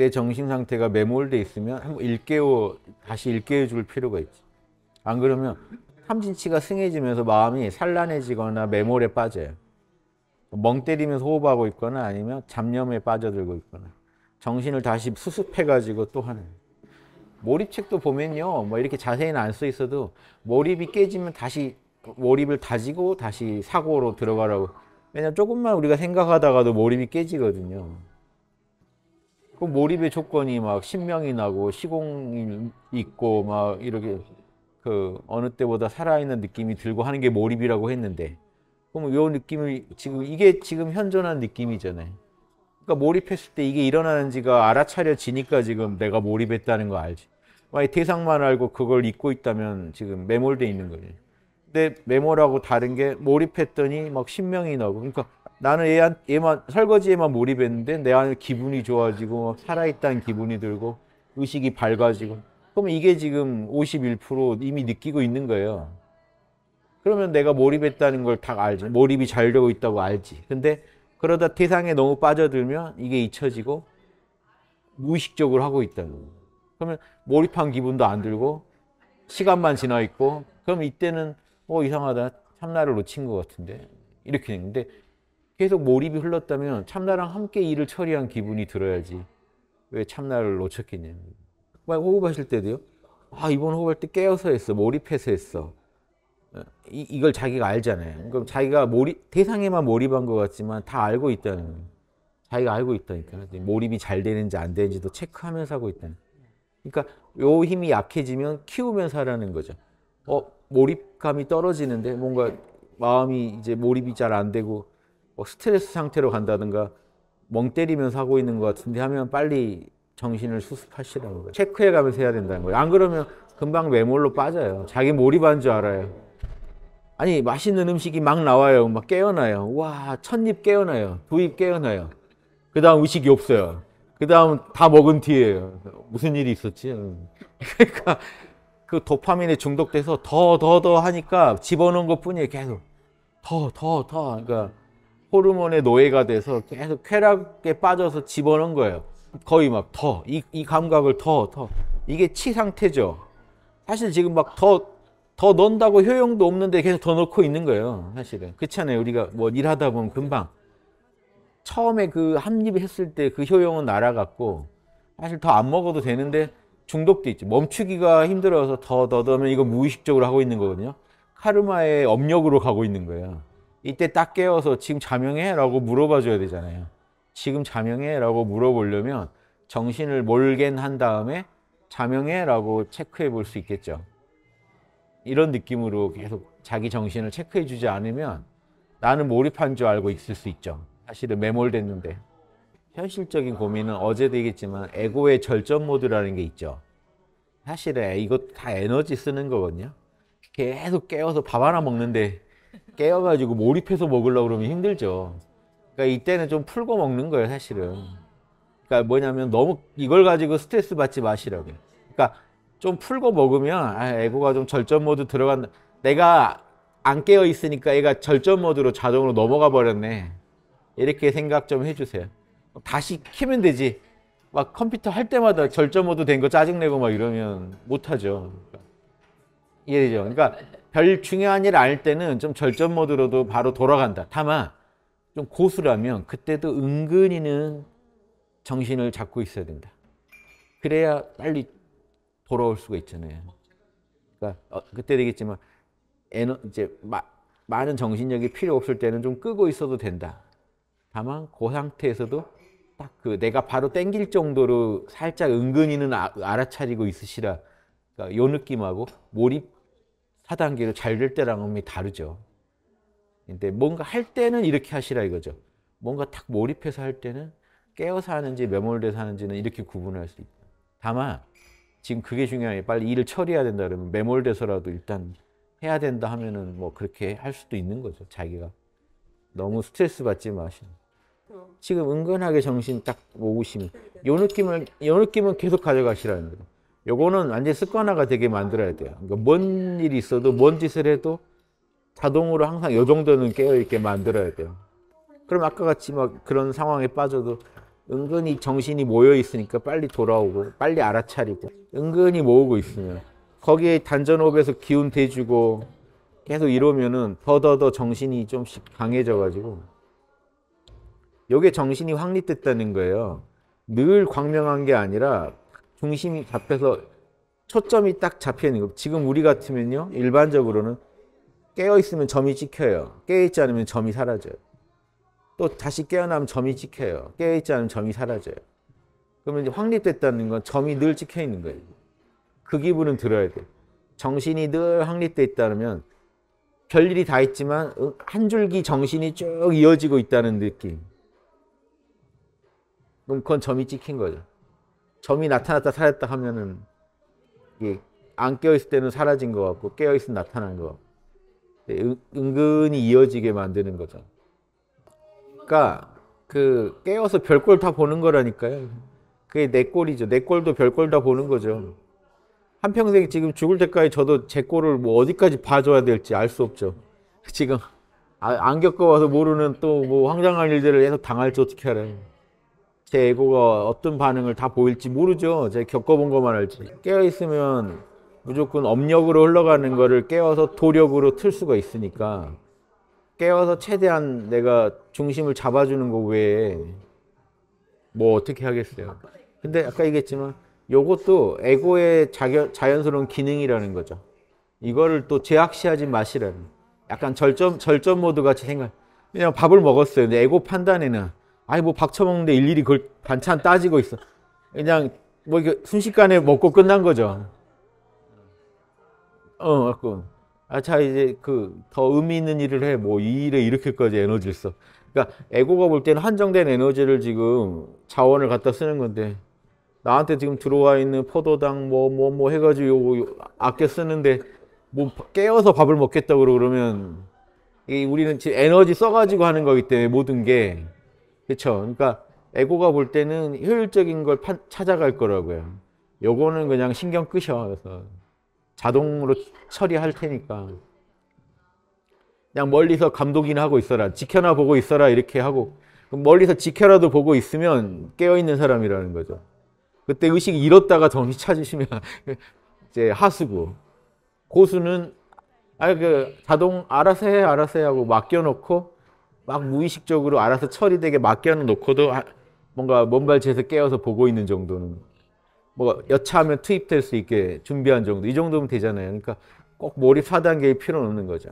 내 정신 상태가 매몰돼 있으면 한번 일깨워 다시 일깨워 줄 필요가 있지. 안 그러면 탐진치가 승해지면서 마음이 산란해지거나 매몰에 빠져요. 멍 때리면서 호흡하고 있거나 아니면 잡념에 빠져들고 있거나 정신을 다시 수습해가지고 또 하는 몰입책도 보면요 뭐 이렇게 자세히는 안써 있어도 몰입이 깨지면 다시 몰입을 다지고 다시 사고로 들어가라고 왜냐면 조금만 우리가 생각하다가도 몰입이 깨지거든요 그 몰입의 조건이 막 신명이 나고 시공이 있고 막 이렇게 그 어느 때보다 살아있는 느낌이 들고 하는 게 몰입이라고 했는데 그럼 요 느낌을 지금 이게 지금 현존한 느낌이잖아요. 그러니까 몰입했을 때 이게 일어나는지가 알아차려지니까 지금 내가 몰입했다는 거 알지. 만약 대상만 알고 그걸 잊고 있다면 지금 매몰돼 있는 거예요. 내 메모라고 다른 게 몰입했더니 막 신명이 나고 그러니까 나는 얘한, 얘만 설거지에만 몰입했는데 내 안에 기분이 좋아지고 살아있다는 기분이 들고 의식이 밝아지고 그러 이게 지금 51% 이미 느끼고 있는 거예요. 그러면 내가 몰입했다는 걸 다 알지. 몰입이 잘 되고 있다고 알지. 근데 그러다 태상에 너무 빠져들면 이게 잊혀지고 무의식적으로 하고 있다는 거예요. 그러면 몰입한 기분도 안 들고 시간만 지나 있고 그럼 이때는 어 이상하다 참나를 놓친 것 같은데 이렇게 했는데 계속 몰입이 흘렀다면 참나랑 함께 일을 처리한 기분이 들어야지 왜 참나를 놓쳤겠냐 막 호흡하실 때도요 아 이번 호흡할 때 깨어서 했어 몰입해서 했어 어, 이, 이걸 자기가 알잖아요 그럼 자기가 몰입 대상에만 몰입한 것 같지만 다 알고 있다는 거예요. 자기가 알고 있다니까 몰입이 잘 되는지 안 되는지도 체크하면서 하고 있다는 거요 그러니까 요 힘이 약해지면 키우면서 하라는 거죠 어 몰입감이 떨어지는데 뭔가 마음이 이제 몰입이 잘 안 되고 뭐 스트레스 상태로 간다든가 멍 때리면서 하고 있는 것 같은데 하면 빨리 정신을 수습하시라는 거예요. 체크해 가면서 해야 된다는 거예요. 안 그러면 금방 매몰로 빠져요. 자기 몰입한 줄 알아요. 아니 맛있는 음식이 막 나와요. 막 깨어나요. 와 첫 입 깨어나요. 두 입 깨어나요. 그 다음 의식이 없어요. 그 다음 다 먹은 뒤에요. 무슨 일이 있었지? 음. 그러니까 그 도파민에 중독돼서 더 더 더 하니까 집어넣은 것뿐이에요. 계속 더 더 더 그러니까 호르몬의 노예가 돼서 계속 쾌락에 빠져서 집어넣은 거예요. 거의 막 더이이 감각을 더 더 이게 치 상태죠. 사실 지금 막 더 더 넣는다고 효용도 없는데 계속 더 넣고 있는 거예요. 사실은 그렇잖아요. 우리가 뭐 일하다 보면 금방 처음에 그 합립했을 때 그 효용은 날아갔고 사실 더 안 먹어도 되는데 중독도 있지. 멈추기가 힘들어서 더 더더면 이거 무의식적으로 하고 있는 거거든요. 카르마의 업력으로 가고 있는 거예요. 이때 딱 깨워서 지금 자명해? 라고 물어봐 줘야 되잖아요. 지금 자명해? 라고 물어보려면 정신을 몰갠한 다음에 자명해? 라고 체크해 볼 수 있겠죠. 이런 느낌으로 계속 자기 정신을 체크해 주지 않으면 나는 몰입한 줄 알고 있을 수 있죠. 사실은 매몰됐는데. 현실적인 고민은 어제도 얘기했지만 에고의 절전 모드라는 게 있죠. 사실 이거 다 에너지 쓰는 거거든요. 계속 깨워서 밥 하나 먹는데 깨워가지고 몰입해서 먹으려고 그러면 힘들죠. 그러니까 이때는 좀 풀고 먹는 거예요, 사실은. 그러니까 뭐냐면 너무 이걸 가지고 스트레스 받지 마시라고 그러니까 좀 풀고 먹으면 아, 에고가 좀 절전 모드 들어간다. 내가 안 깨어 있으니까 얘가 절전 모드로 자동으로 넘어가 버렸네. 이렇게 생각 좀 해주세요. 다시 키면 되지. 막 컴퓨터 할 때마다 절전 모드 된 거 짜증내고 막 이러면 못하죠. 그러니까 이해되죠? 그러니까 별 중요한 일아 때는 좀 절전 모드로도 바로 돌아간다. 다만 좀 고수라면 그때도 은근히는 정신을 잡고 있어야 된다. 그래야 빨리 돌아올 수가 있잖아요. 그러니까 어, 그때 되겠지만 에너, 이제 마, 많은 정신력이 필요 없을 때는 좀 끄고 있어도 된다. 다만 그 상태에서도 딱그 내가 바로 땡길 정도로 살짝 은근히는 아, 알아차리고 있으시라 그러니까 요 느낌하고 몰입 4단계로 잘 될 때랑은 다르죠. 근데 뭔가 할 때는 이렇게 하시라 이거죠. 뭔가 탁 몰입해서 할 때는 깨어서 하는지 매몰돼서 하는지는 이렇게 구분할 수 있다. 다만 지금 그게 중요한 게 빨리 일을 처리해야 된다 그러면 매몰돼서라도 일단 해야 된다 하면은 뭐 그렇게 할 수도 있는 거죠. 자기가 너무 스트레스 받지 마시는. 지금 은근하게 정신 딱모으시면요 느낌을 요 느낌은 계속 가져가시라는 거예요. 요거는 완전 습관화가 되게 만들어야 돼요. 그러니까 뭔 일이 있어도 뭔 짓을 해도 자동으로 항상 요 정도는 깨어 있게 만들어야 돼요. 그럼 아까 같이 막 그런 상황에 빠져도 은근히 정신이 모여 있으니까 빨리 돌아오고 빨리 알아차리고 은근히 모으고 있으면 거기에 단전호흡에서 기운 대주고 계속 이러면은 더더더 정신이 좀 강해져 가지고 여기에 정신이 확립됐다는 거예요. 늘 광명한 게 아니라 중심이 잡혀서 초점이 딱 잡혀 있는 거. 지금 우리 같으면요, 일반적으로는 깨어 있으면 점이 찍혀요. 깨어 있지 않으면 점이 사라져요. 또 다시 깨어나면 점이 찍혀요. 깨어 있지 않으면 점이 사라져요. 그러면 이제 확립됐다는 건 점이 늘 찍혀 있는 거예요. 그 기분은 들어야 돼. 정신이 늘 확립돼 있다면 별일이 다 있지만 어, 한 줄기 정신이 쭉 이어지고 있다는 느낌. 그럼 그건 점이 찍힌 거죠. 점이 나타났다 사라졌다 하면은 이게 안 깨어있을 때는 사라진 것 같고 깨어있으면 나타난 것 같고 네, 은근히 이어지게 만드는 거죠. 그러니까 그 깨어서 별꼴 다 보는 거라니까요. 그게 내 꼴이죠. 내 꼴도 별꼴 다 보는 거죠. 한평생 지금 죽을 때까지 저도 제 꼴을 뭐 어디까지 봐줘야 될지 알 수 없죠. 지금 아, 안 겪어봐서 모르는 또뭐 황당한 일들을 계속 당할지 어떻게 알아요. 제 에고가 어떤 반응을 다 보일지 모르죠. 제가 겪어본 것만 알지. 깨어있으면 무조건 업력으로 흘러가는 거를 깨워서 도력으로 틀 수가 있으니까 깨워서 최대한 내가 중심을 잡아주는 거 외에 뭐 어떻게 하겠어요. 근데 아까 얘기했지만 요것도 에고의 자연, 자연스러운 기능이라는 거죠. 이거를 또 제약시하지 마시라는. 약간 절전, 절전 모드 같이 생각. 그냥 밥을 먹었어요. 근데 에고 판단에는 아니 뭐 박쳐 먹는데 일일이 그걸 반찬 따지고 있어. 그냥 뭐 이게 순식간에 먹고 끝난 거죠. 어, 갖고 아차 이제 그 더 의미 있는 일을 해. 뭐 이 일에 이렇게까지 에너지를 써. 그러니까 에고가 볼 때는 한정된 에너지를 지금 자원을 갖다 쓰는 건데 나한테 지금 들어와 있는 포도당 뭐 뭐뭐 뭐뭐 해가지고 요, 요 아껴 쓰는데 뭐 깨어서 밥을 먹겠다 고 그러면 이 우리는 지금 에너지 써가지고 하는 거기 때문에 모든 게 그렇죠. 그러니까 에고가 볼 때는 효율적인 걸 파, 찾아갈 거라고요. 요거는 그냥 신경 끄셔. 그래서 자동으로 처리할 테니까. 그냥 멀리서 감독이나 하고 있어라. 지켜나 보고 있어라. 이렇게 하고. 멀리서 지켜라도 보고 있으면 깨어있는 사람이라는 거죠. 그때 의식 잃었다가 정신 찾으시면 이제 하수고. 고수는 아, 그 자동 알아서 해, 알아서 해 하고 맡겨놓고 막 무의식적으로 알아서 처리되게 맡겨 놓고도 뭔가 먼발치에서 깨어서 보고 있는 정도는 뭐가 여차하면 투입될 수 있게 준비한 정도 이 정도면 되잖아요. 그러니까 꼭 몰입 4단계의 필요는 없는 거죠.